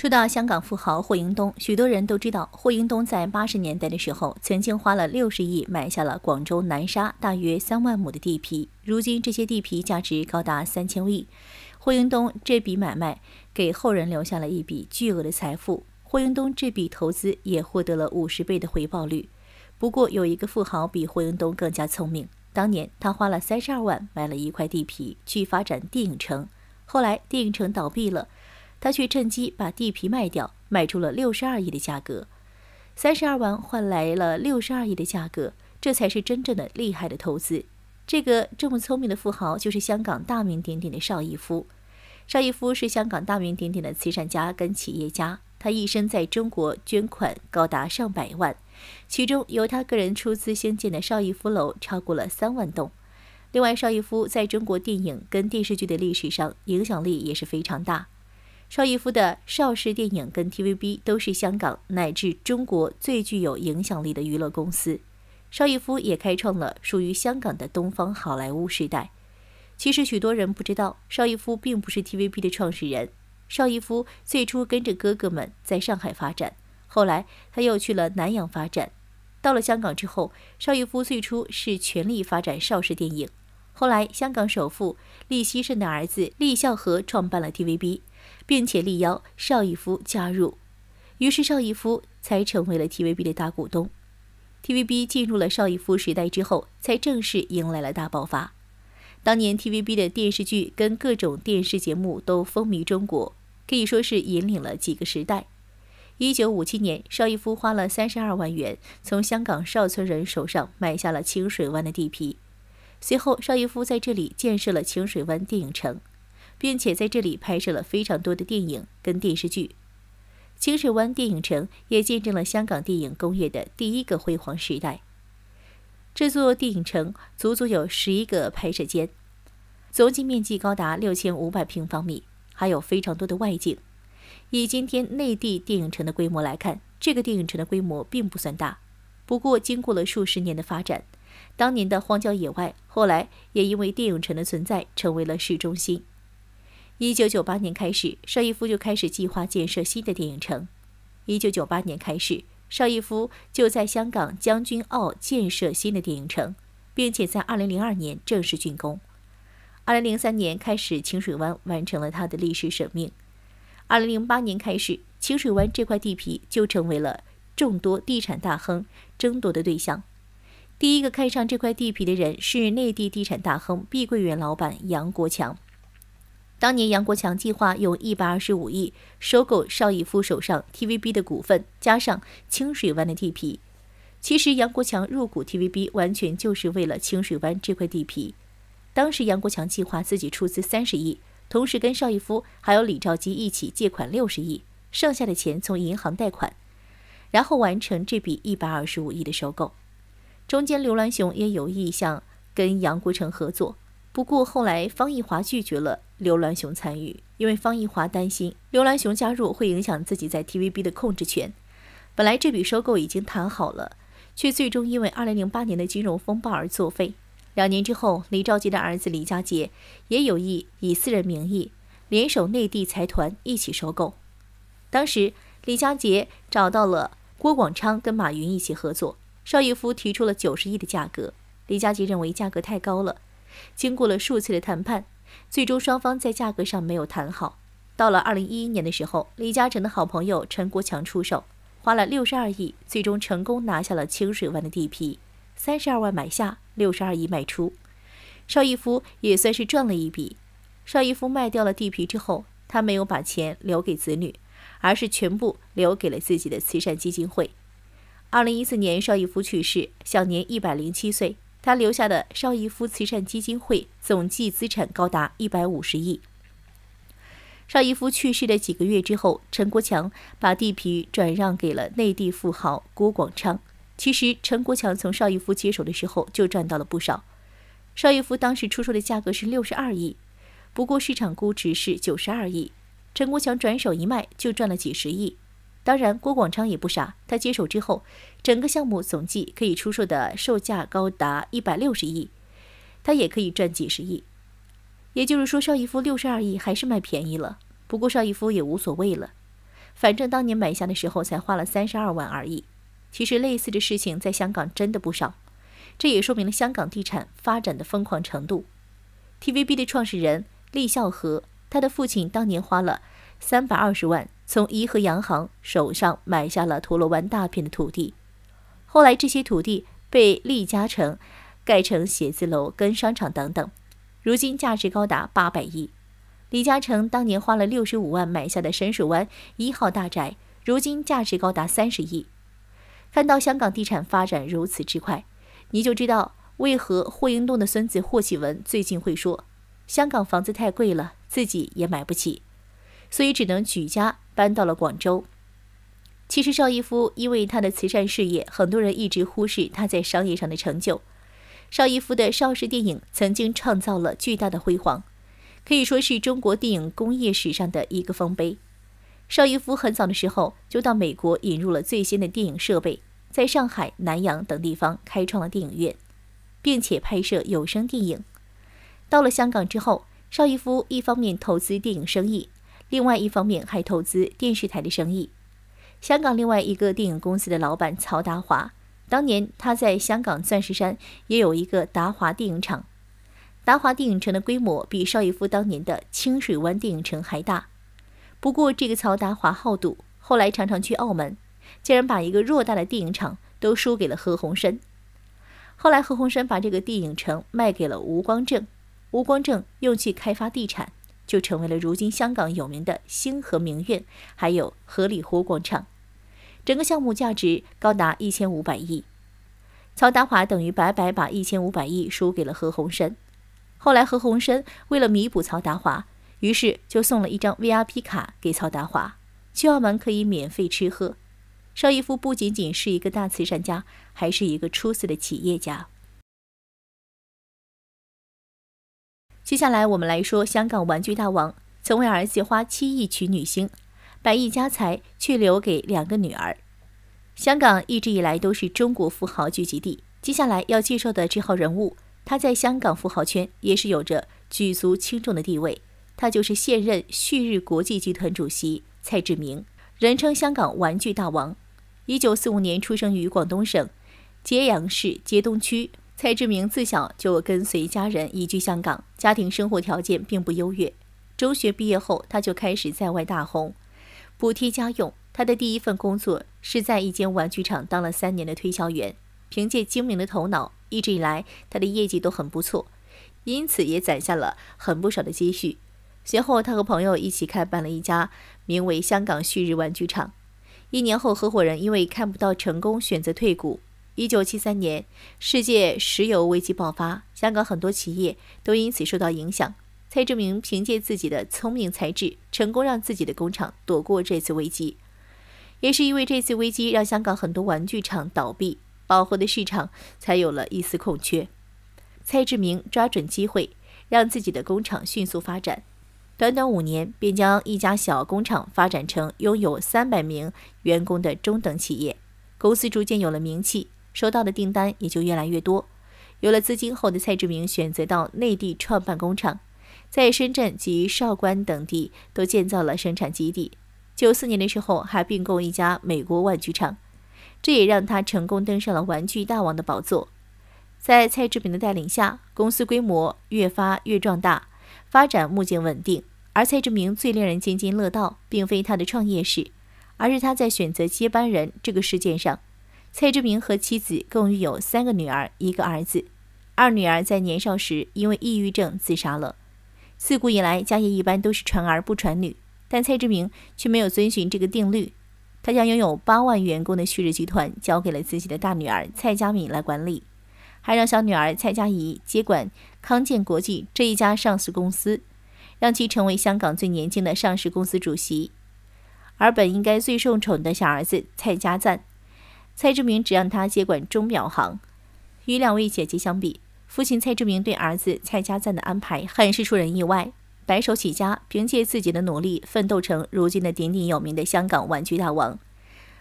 说到香港富豪霍英东，许多人都知道，霍英东在八十年代的时候，曾经花了六十亿买下了广州南沙大约三万亩的地皮。如今这些地皮价值高达三千亿，霍英东这笔买卖给后人留下了一笔巨额的财富。霍英东这笔投资也获得了五十倍的回报率。不过有一个富豪比霍英东更加聪明，当年他花了三十二万买了一块地皮去发展电影城，后来电影城倒闭了。他却趁机把地皮卖掉，卖出了六十二亿的价格，三十二万换来了六十二亿的价格，这才是真正的厉害的投资。这个这么聪明的富豪就是香港大名鼎鼎的邵逸夫。邵逸夫是香港大名鼎鼎的慈善家跟企业家，他一生在中国捐款高达上百万，其中由他个人出资兴建的邵逸夫楼超过了三万栋。另外，邵逸夫在中国电影跟电视剧的历史上影响力也是非常大。邵逸夫的邵氏电影跟 TVB 都是香港乃至中国最具有影响力的娱乐公司。邵逸夫也开创了属于香港的东方好莱坞时代。其实，许多人不知道，邵逸夫并不是 TVB 的创始人。邵逸夫最初跟着哥哥们在上海发展，后来他又去了南洋发展。到了香港之后，邵逸夫最初是全力发展邵氏电影，后来香港首富利希圣的儿子利孝和创办了 TVB。并且力邀邵逸夫加入，于是邵逸夫才成为了 TVB 的大股东。TVB 进入了邵逸夫时代之后，才正式迎来了大爆发。当年 TVB 的电视剧跟各种电视节目都风靡中国，可以说是引领了几个时代。1957年，邵逸夫花了32万元从香港邵村人手上买下了清水湾的地皮，随后邵逸夫在这里建设了清水湾电影城。并且在这里拍摄了非常多的电影跟电视剧，清水湾电影城也见证了香港电影工业的第一个辉煌时代。这座电影城足足有十一个拍摄间，总面积高达六千五百平方米，还有非常多的外景。以今天内地电影城的规模来看，这个电影城的规模并不算大。不过，经过了数十年的发展，当年的荒郊野外，后来也因为电影城的存在，成为了市中心。一九九八年开始，邵逸夫就开始计划建设新的电影城。一九九八年开始，邵逸夫就在香港将军澳建设新的电影城，并且在二零零二年正式竣工。二零零三年开始，清水湾完成了它的历史使命。二零零八年开始，清水湾这块地皮就成为了众多地产大亨争夺的对象。第一个看上这块地皮的人是内地地产大亨碧桂园老板杨国强。当年杨国强计划用一百二十五亿收购邵逸夫手上 TVB 的股份，加上清水湾的地皮。其实杨国强入股 TVB 完全就是为了清水湾这块地皮。当时杨国强计划自己出资三十亿，同时跟邵逸夫还有李兆基一起借款六十亿，剩下的钱从银行贷款，然后完成这笔一百二十五亿的收购。中间刘銮雄也有意向跟杨国成合作，不过后来方逸华拒绝了。刘銮雄参与，因为方逸华担心刘銮雄加入会影响自己在 TVB 的控制权。本来这笔收购已经谈好了，却最终因为2008年的金融风暴而作废。两年之后，李兆基的儿子李家杰也有意以私人名义联手内地财团一起收购。当时，李家杰找到了郭广昌跟马云一起合作，邵逸夫提出了九十亿的价格，李家杰认为价格太高了，经过了数次的谈判。最终双方在价格上没有谈好。到了二零一一年的时候，李嘉诚的好朋友陈国强出手，花了六十二亿，最终成功拿下了清水湾的地皮，三十二万买下，六十二亿卖出。邵逸夫也算是赚了一笔。邵逸夫卖掉了地皮之后，他没有把钱留给子女，而是全部留给了自己的慈善基金会。二零一四年，邵逸夫去世，享年一百零七岁。他留下的邵逸夫慈善基金会总计资产高达一百五十亿。邵逸夫去世的几个月之后，陈国强把地皮转让给了内地富豪郭广昌。其实陈国强从邵逸夫接手的时候就赚到了不少。邵逸夫当时出售的价格是六十二亿，不过市场估值是九十二亿，陈国强转手一卖就赚了几十亿。当然，郭广昌也不傻。他接手之后，整个项目总计可以出售的售价高达一百六十亿，他也可以赚几十亿。也就是说，邵逸夫六十二亿还是卖便宜了。不过，邵逸夫也无所谓了，反正当年买下的时候才花了三十二万而已。其实，类似的事情在香港真的不少，这也说明了香港地产发展的疯狂程度。TVB 的创始人厉孝和，他的父亲当年花了三百二十万。从怡和洋行手上买下了陀螺湾大片的土地，后来这些土地被李嘉诚盖成写字楼跟商场等等，如今价值高达八百亿。李嘉诚当年花了六十五万买下的山水湾一号大宅，如今价值高达三十亿。看到香港地产发展如此之快，你就知道为何霍英东的孙子霍启文最近会说，香港房子太贵了，自己也买不起。所以只能举家搬到了广州。其实邵逸夫因为他的慈善事业，很多人一直忽视他在商业上的成就。邵逸夫的邵氏电影曾经创造了巨大的辉煌，可以说是中国电影工业史上的一个丰碑。邵逸夫很早的时候就到美国引入了最新的电影设备，在上海、南阳等地方开创了电影院，并且拍摄有声电影。到了香港之后，邵逸夫一方面投资电影生意。另外一方面还投资电视台的生意。香港另外一个电影公司的老板曹达华，当年他在香港钻石山也有一个达华电影厂。达华电影城的规模比邵逸夫当年的清水湾电影城还大。不过这个曹达华好赌，后来常常去澳门，竟然把一个偌大的电影厂都输给了何鸿燊。后来何鸿燊把这个电影城卖给了吴光正，吴光正又去开发地产。就成为了如今香港有名的星河名苑，还有荷里湖广场，整个项目价值高达一千五百亿。曹达华等于白白把一千五百亿输给了何鸿燊。后来何鸿燊为了弥补曹达华，于是就送了一张 VIP 卡给曹达华，去澳门可以免费吃喝。邵逸夫不仅仅是一个大慈善家，还是一个出色的企业家。接下来我们来说香港玩具大王，曾为儿子花七亿娶女星，百亿家财却留给两个女儿。香港一直以来都是中国富豪聚集地，接下来要介绍的这号人物，他在香港富豪圈也是有着举足轻重的地位。他就是现任旭日国际集团主席蔡志明，人称香港玩具大王。一九四五年出生于广东省揭阳市揭东区。蔡志明自小就跟随家人移居香港，家庭生活条件并不优越。中学毕业后，他就开始在外大红，补贴家用。他的第一份工作是在一间玩具厂当了三年的推销员，凭借精明的头脑，一直以来他的业绩都很不错，因此也攒下了很不少的积蓄。随后，他和朋友一起开办了一家名为“香港旭日玩具厂”。一年后，合伙人因为看不到成功，选择退股。一九七三年，世界石油危机爆发，香港很多企业都因此受到影响。蔡志明凭借自己的聪明才智，成功让自己的工厂躲过这次危机。也是因为这次危机，让香港很多玩具厂倒闭，饱和的市场才有了一丝空缺。蔡志明抓准机会，让自己的工厂迅速发展，短短五年便将一家小工厂发展成拥有三百名员工的中等企业，公司逐渐有了名气。收到的订单也就越来越多，有了资金后的蔡志明选择到内地创办工厂，在深圳及韶关等地都建造了生产基地。九四年的时候还并购一家美国玩具厂，这也让他成功登上了玩具大王的宝座。在蔡志明的带领下，公司规模越发越壮大，发展目前稳定。而蔡志明最令人津津乐道，并非他的创业史，而是他在选择接班人这个事件上。蔡志明和妻子共育有三个女儿，一个儿子。二女儿在年少时因为抑郁症自杀了。自古以来，家业一般都是传儿不传女，但蔡志明却没有遵循这个定律。他将拥有八万员工的旭日集团交给了自己的大女儿蔡佳敏来管理，还让小女儿蔡佳怡接管康健国际这一家上市公司，让其成为香港最年轻的上市公司主席。而本应该最受宠的小儿子蔡佳赞。蔡志明只让他接管钟表行。与两位姐姐相比，父亲蔡志明对儿子蔡家赞的安排很是出人意外。白手起家，凭借自己的努力奋斗成如今的鼎鼎有名的香港玩具大王。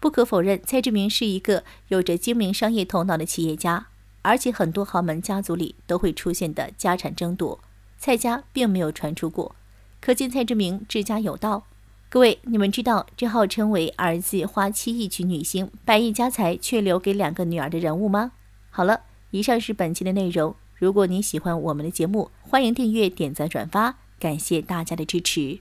不可否认，蔡志明是一个有着精明商业头脑的企业家，而且很多豪门家族里都会出现的家产争夺，蔡家并没有传出过，可见蔡志明治家有道。各位，你们知道这号称为儿子花七亿娶女星，百亿家财却留给两个女儿的人物吗？好了，以上是本期的内容。如果您喜欢我们的节目，欢迎订阅、点赞、转发，感谢大家的支持。